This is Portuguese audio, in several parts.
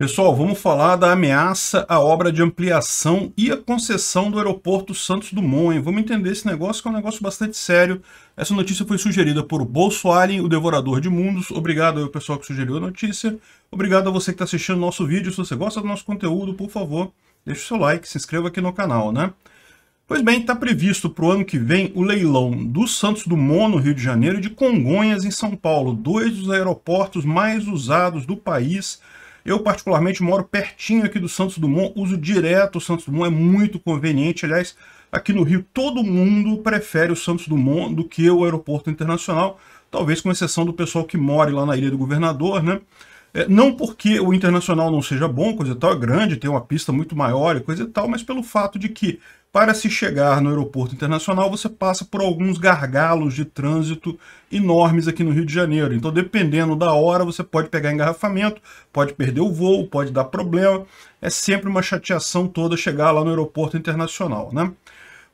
Pessoal, vamos falar da ameaça à obra de ampliação e à concessão do aeroporto Santos Dumont. Hein? Vamos entender esse negócio, que é um negócio bastante sério. Essa notícia foi sugerida por Bolso o Devorador de Mundos. Obrigado ao pessoal que sugeriu a notícia. Obrigado a você que está assistindo o nosso vídeo. Se você gosta do nosso conteúdo, por favor, deixe o seu like, se inscreva aqui no canal, né? Pois bem, está previsto para o ano que vem o leilão do Santos Dumont, no Rio de Janeiro, e de Congonhas, em São Paulo. Dois dos aeroportos mais usados do país eu, particularmente, moro pertinho aqui do Santos Dumont, uso direto o Santos Dumont, é muito conveniente. Aliás, aqui no Rio, todo mundo prefere o Santos Dumont do que o aeroporto internacional, talvez com exceção do pessoal que mora lá na Ilha do Governador, né? É, não porque o internacional não seja bom, coisa e tal, é grande, tem uma pista muito maior e coisa e tal, mas pelo fato de que para se chegar no aeroporto internacional, você passa por alguns gargalos de trânsito enormes aqui no Rio de Janeiro. Então, dependendo da hora, você pode pegar engarrafamento, pode perder o voo, pode dar problema. É sempre uma chateação toda chegar lá no aeroporto internacional, né?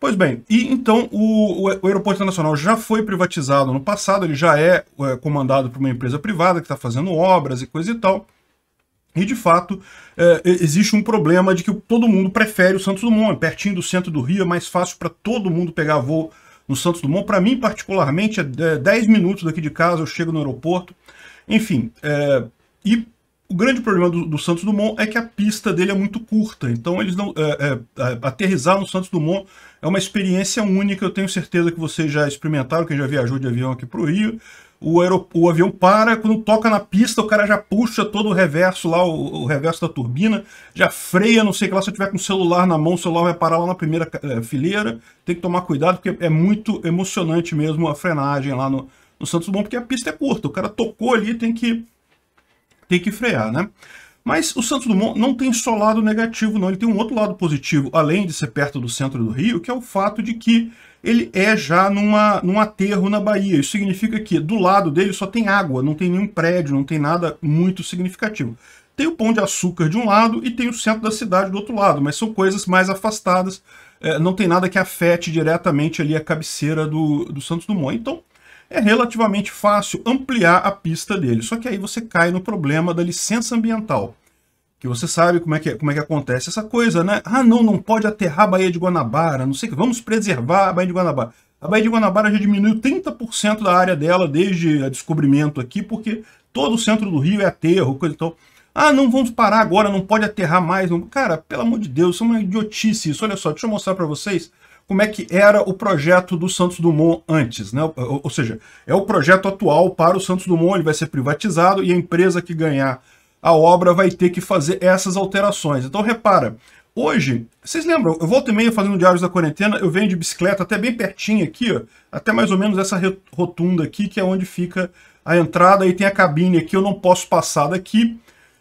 Pois bem, e então o, o, aeroporto internacional já foi privatizado no passado, ele já é, é comandado por uma empresa privada que está fazendo obras e coisa e tal. E de fato, é, existe um problema de que todo mundo prefere o Santos Dumont, é pertinho do centro do Rio, é mais fácil para todo mundo pegar voo no Santos Dumont. Para mim, particularmente, é 10 é minutos daqui de casa, eu chego no aeroporto. Enfim, é, e o grande problema do, do, Santos Dumont é que a pista dele é muito curta, então eles não é, é, é aterrizar no Santos Dumont é uma experiência única. Eu tenho certeza que vocês já experimentaram, quem já viajou de avião aqui para o Rio, o, o avião para, quando toca na pista, o cara já puxa todo o reverso lá, o, o reverso da turbina, já freia, não sei o que lá, se eu tiver com o celular na mão, o celular vai parar lá na primeira eh, fileira, tem que tomar cuidado, porque é muito emocionante mesmo a frenagem lá no, no Santos Dumont, porque a pista é curta, o cara tocou ali, tem que, tem que frear, né? Mas o Santos Dumont não tem só lado negativo, não. Ele tem um outro lado positivo, além de ser perto do centro do Rio, que é o fato de que ele é já numa, num aterro na Bahia. Isso significa que do lado dele só tem água, não tem nenhum prédio, não tem nada muito significativo. Tem o Pão de Açúcar de um lado e tem o centro da cidade do outro lado, mas são coisas mais afastadas, eh, não tem nada que afete diretamente ali a cabeceira do, do Santos Dumont. Então, é relativamente fácil ampliar a pista dele. Só que aí você cai no problema da licença ambiental. Que você sabe como é que, é, como é que acontece essa coisa, né? Ah, não, não pode aterrar a Baía de Guanabara, não sei o que, vamos preservar a Baía de Guanabara. A Baía de Guanabara já diminuiu 30% da área dela desde o descobrimento aqui, porque todo o centro do Rio é aterro, coisa e tal. Ah, não vamos parar agora, não pode aterrar mais. Não... Cara, pelo amor de Deus, isso é uma idiotice isso. Olha só, deixa eu mostrar para vocês como é que era o projeto do Santos Dumont antes, né? Ou, ou seja, é o projeto atual para o Santos Dumont, ele vai ser privatizado e a empresa que ganhar a obra vai ter que fazer essas alterações. Então repara, hoje, vocês lembram, eu volto e meia fazendo Diários da Quarentena, eu venho de bicicleta até bem pertinho aqui, ó, até mais ou menos essa rotunda aqui, que é onde fica a entrada e tem a cabine aqui, eu não posso passar daqui,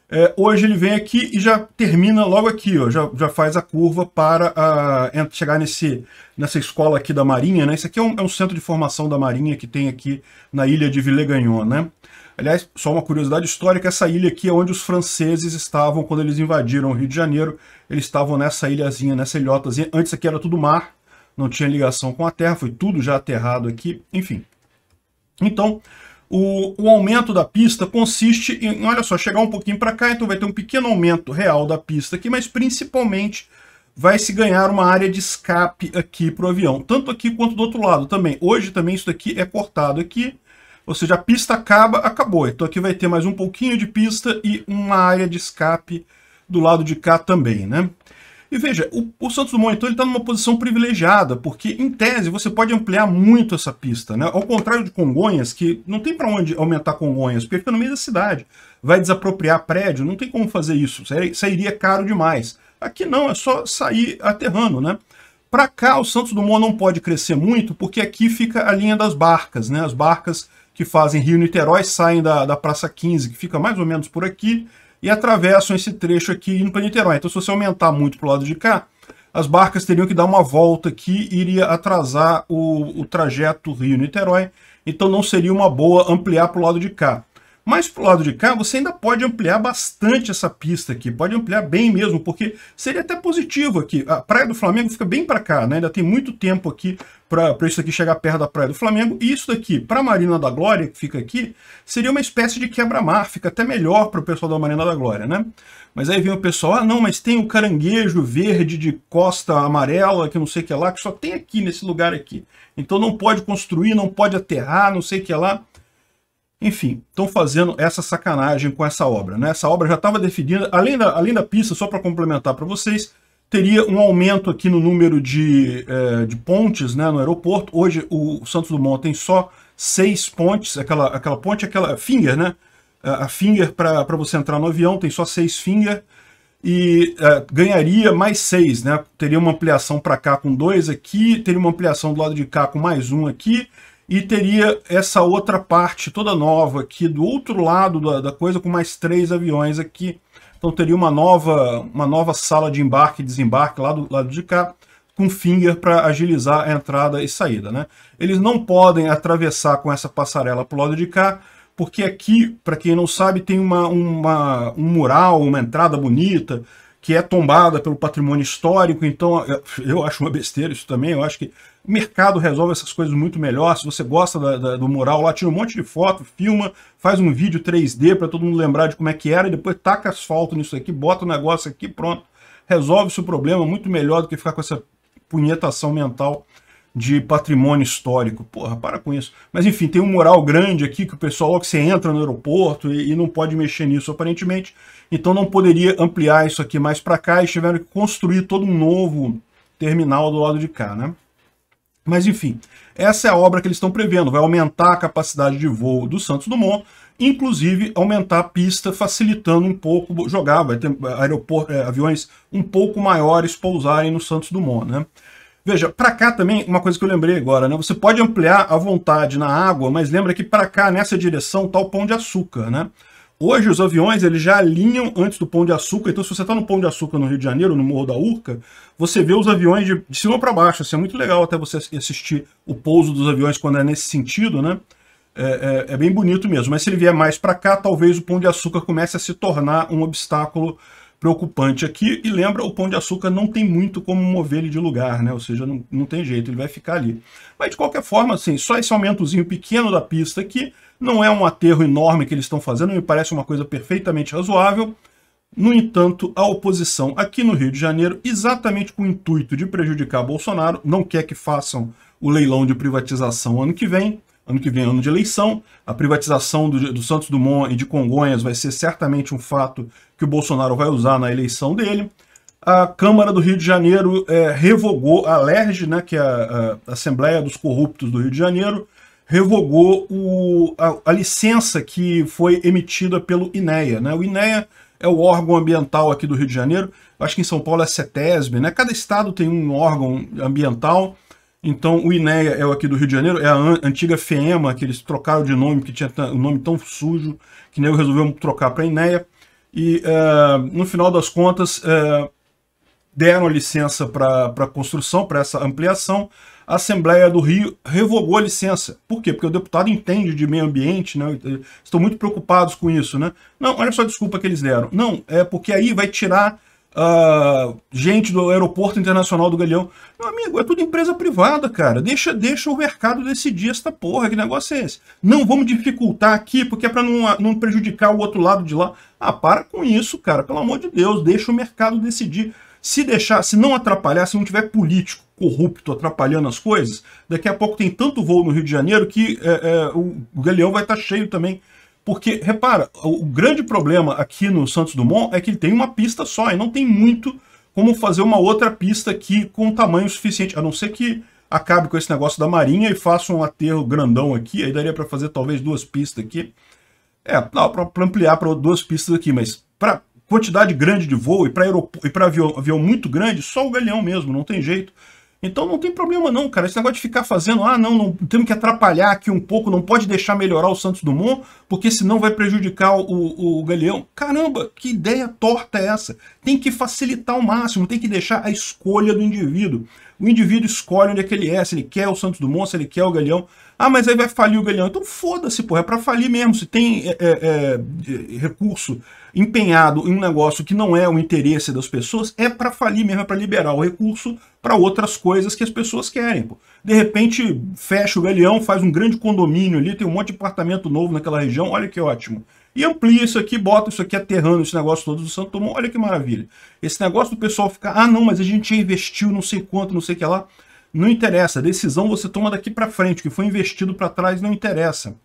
é, hoje ele vem aqui e já termina logo aqui, ó, já, já faz a curva para a, ah, chegar nesse, nessa escola aqui da Marinha. Né? Isso aqui é um, é um, centro de formação da Marinha que tem aqui na ilha de Villegagnon. Né? Aliás, só uma curiosidade histórica, essa ilha aqui é onde os franceses estavam quando eles invadiram o Rio de Janeiro. Eles estavam nessa ilhazinha, nessa ilhotazinha. Antes aqui era tudo mar, não tinha ligação com a terra, foi tudo já aterrado aqui, enfim. Então, o, o, aumento da pista consiste em, olha só, chegar um pouquinho para cá, então vai ter um pequeno aumento real da pista aqui, mas principalmente vai se ganhar uma área de escape aqui para o avião, tanto aqui quanto do outro lado também. Hoje também isso daqui é cortado aqui, ou seja, a pista acaba, acabou. Então aqui vai ter mais um pouquinho de pista e uma área de escape do lado de cá também, né? E veja, o, o Santos Dumont, então, ele está numa posição privilegiada, porque, em tese, você pode ampliar muito essa pista, né? Ao contrário de Congonhas, que não tem para onde aumentar Congonhas, porque fica no meio da cidade. Vai desapropriar prédio, não tem como fazer isso, sairia caro demais. Aqui não, é só sair aterrando, né? Para cá, o Santos Dumont não pode crescer muito, porque aqui fica a linha das barcas, né? As barcas que fazem Rio-Niterói saem da, da Praça 15, que fica mais ou menos por aqui, e atravessam esse trecho aqui indo para Niterói. Então, se você aumentar muito para o lado de cá, as barcas teriam que dar uma volta aqui e iria atrasar o, o trajeto Rio-Niterói. Então, não seria uma boa ampliar para o lado de cá. Mas para o lado de cá, você ainda pode ampliar bastante essa pista aqui, pode ampliar bem mesmo, porque seria até positivo aqui. A Praia do Flamengo fica bem para cá, né? ainda tem muito tempo aqui para isso aqui chegar perto da Praia do Flamengo. E isso daqui, para a Marina da Glória, que fica aqui, seria uma espécie de quebra-mar, fica até melhor para o pessoal da Marina da Glória, né? Mas aí vem o pessoal, ah não, mas tem o caranguejo verde de costa amarela, que não sei o que lá, que só tem aqui nesse lugar aqui. Então não pode construir, não pode aterrar, não sei o que lá. Enfim, estão fazendo essa sacanagem com essa obra. Né? Essa obra já estava definida, além da, além da pista, só para complementar para vocês, teria um aumento aqui no número de, é, de pontes né, no aeroporto. Hoje o Santos Dumont tem só seis pontes, aquela, aquela ponte, aquela finger, né? A finger para você entrar no avião tem só seis finger e é, ganharia mais seis, né? Teria uma ampliação para cá com dois aqui, teria uma ampliação do lado de cá com mais um aqui, e teria essa outra parte toda nova aqui do outro lado da, da, coisa com mais três aviões aqui. Então teria uma nova, uma nova sala de embarque e desembarque lá do lado de cá com finger para agilizar a entrada e saída. Né? Eles não podem atravessar com essa passarela para o lado de cá, porque aqui, para quem não sabe, tem uma, uma, um mural, uma entrada bonita, que é tombada pelo patrimônio histórico. Então, é, eu acho uma besteira isso também. Eu acho que o mercado resolve essas coisas muito melhor. Se você gosta da, da, do mural lá, tira um monte de foto, filma, faz um vídeo 3D para todo mundo lembrar de como é que era e depois taca asfalto nisso aqui, bota o um negócio aqui, pronto. Resolve-se o problema muito melhor do que ficar com essa punhetação mental de patrimônio histórico. Porra, para com isso. Mas enfim, tem um moral grande aqui que o pessoal logo você entra no aeroporto e, e não pode mexer nisso aparentemente. Então não poderia ampliar isso aqui mais para cá e tiveram que construir todo um novo terminal do lado de cá, né? Mas enfim, essa é a obra que eles estão prevendo, vai aumentar a capacidade de voo do Santos Dumont, inclusive aumentar a pista, facilitando um pouco, jogar, vai ter aeroporto, é, aviões um pouco maiores pousarem no Santos Dumont, né? Veja, para cá também, uma coisa que eu lembrei agora, né? Você pode ampliar à vontade na água, mas lembra que para cá, nessa direção, está o pão de açúcar, né? Hoje os aviões eles já alinham antes do Pão de Açúcar, então se você está no Pão de Açúcar no Rio de Janeiro, no Morro da Urca, você vê os aviões de, de cima para baixo, assim, é muito legal até você assistir o pouso dos aviões quando é nesse sentido, né? É, é, é bem bonito mesmo, mas se ele vier mais para cá, talvez o Pão de Açúcar comece a se tornar um obstáculo preocupante aqui. E lembra, o pão de açúcar não tem muito como mover ele de lugar, né? Ou seja, não, não tem jeito, ele vai ficar ali. Mas de qualquer forma, assim, só esse aumentozinho pequeno da pista aqui, não é um aterro enorme que eles estão fazendo, me parece uma coisa perfeitamente razoável. No entanto, a oposição aqui no Rio de Janeiro, exatamente com o intuito de prejudicar Bolsonaro, não quer que façam o leilão de privatização ano que vem, Ano que vem, ano de eleição, a privatização do, do Santos Dumont e de Congonhas vai ser certamente um fato que o Bolsonaro vai usar na eleição dele a Câmara do Rio de Janeiro é, revogou, a LERJ, né, que é a, a, Assembleia dos Corruptos do Rio de Janeiro, revogou o, a, a, licença que foi emitida pelo INEA. Né? O INEA é o órgão ambiental aqui do Rio de Janeiro, acho que em São Paulo é a CETESB, né? cada estado tem um órgão ambiental, então, o INEA é o aqui do Rio de Janeiro, é a antiga FEMA, que eles trocaram de nome, que tinha um nome tão sujo, que eu resolveu trocar para INEA. E, eh, no final das contas, eh, deram a licença para a construção, para essa ampliação. A Assembleia do Rio revogou a licença. Por quê? Porque o deputado entende de meio ambiente, né? Eh, estão muito preocupados com isso. Né? Não, olha só a desculpa que eles deram. Não, é porque aí vai tirar uh, gente do Aeroporto Internacional do Galeão. Meu amigo, é tudo empresa privada, cara. Deixa, deixa o mercado decidir essa porra. Que negócio é esse? Não vamos dificultar aqui porque é para não, não prejudicar o outro lado de lá. Ah, para com isso, cara. Pelo amor de Deus, deixa o mercado decidir. Se deixar, se não atrapalhar, se não tiver político corrupto atrapalhando as coisas, daqui a pouco tem tanto voo no Rio de Janeiro que é, é, o Galeão vai estar tá cheio também porque, repara, o grande problema aqui no Santos Dumont é que ele tem uma pista só e não tem muito como fazer uma outra pista aqui com tamanho suficiente, a não ser que acabe com esse negócio da marinha e faça um aterro grandão aqui, aí daria para fazer talvez duas pistas aqui. É, para ampliar para duas pistas aqui, mas para quantidade grande de voo e para avião, avião muito grande, só o Galeão mesmo, não tem jeito. Então não tem problema não, cara. Esse negócio de ficar fazendo, ah, não, não temos que atrapalhar aqui um pouco, não pode deixar melhorar o Santos Dumont, porque senão vai prejudicar o, o Galeão. Caramba, que ideia torta é essa? Tem que facilitar ao máximo, tem que deixar a escolha do indivíduo. O indivíduo escolhe onde é que ele é, se ele quer o Santos Dumont, se ele quer o Galeão. Ah, mas aí vai falir o Galeão. Então foda-se, porra, é pra falir mesmo. Se tem é é, é, é, recurso empenhado em um negócio que não é o interesse das pessoas, é para falir mesmo, é para liberar o recurso para outras coisas que as pessoas querem. Pô. De repente, fecha o Galeão, faz um grande condomínio ali, tem um monte de apartamento novo naquela região, olha que ótimo e amplia isso aqui, bota isso aqui aterrando esse negócio todo do Santo Tomão. Olha que maravilha. Esse negócio do pessoal ficar, ah, não, mas a gente já investiu não sei quanto, não sei o que lá. Não interessa, a decisão você toma daqui para frente, o que foi investido para trás não interessa.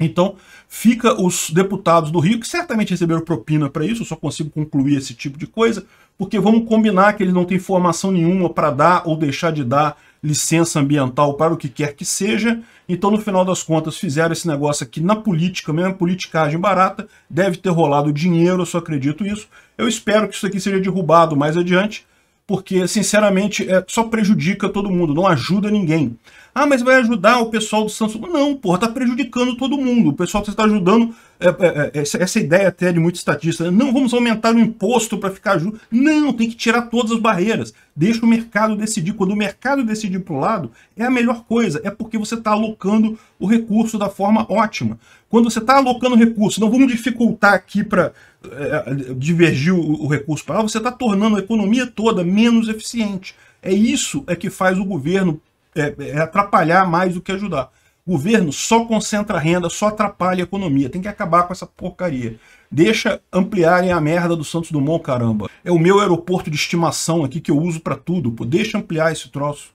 Então, fica os deputados do Rio, que certamente receberam propina para isso, eu só consigo concluir esse tipo de coisa, porque vamos combinar que eles não têm formação nenhuma para dar ou deixar de dar licença ambiental para o que quer que seja. Então, no final das contas, fizeram esse negócio aqui na política, mesmo politicagem barata, deve ter rolado dinheiro, eu só acredito isso. Eu espero que isso aqui seja derrubado mais adiante, porque, sinceramente, é, só prejudica todo mundo, não ajuda ninguém. Ah, mas vai ajudar o pessoal do Samsung. Não, porra, tá prejudicando todo mundo. O pessoal você está ajudando, é, é, é, essa ideia até é de muito estatistas. não vamos aumentar o imposto para ficar justo. Não, tem que tirar todas as barreiras. Deixa o mercado decidir. Quando o mercado decidir para o lado, é a melhor coisa. É porque você está alocando o recurso da forma ótima. Quando você está alocando o recurso, não vamos dificultar aqui para é, é, divergir o, o recurso para lá, você está tornando a economia toda menos eficiente. É isso é que faz o governo é, é atrapalhar mais do que ajudar. O governo só concentra renda, só atrapalha a economia. Tem que acabar com essa porcaria. Deixa ampliarem a merda do Santos Dumont, caramba. É o meu aeroporto de estimação aqui que eu uso para tudo. Pô. Deixa ampliar esse troço.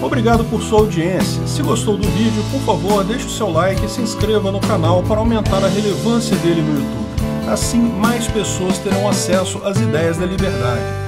Obrigado por sua audiência. Se gostou do vídeo, por favor, deixe o seu like e se inscreva no canal para aumentar a relevância dele no YouTube. Assim, mais pessoas terão acesso às ideias da liberdade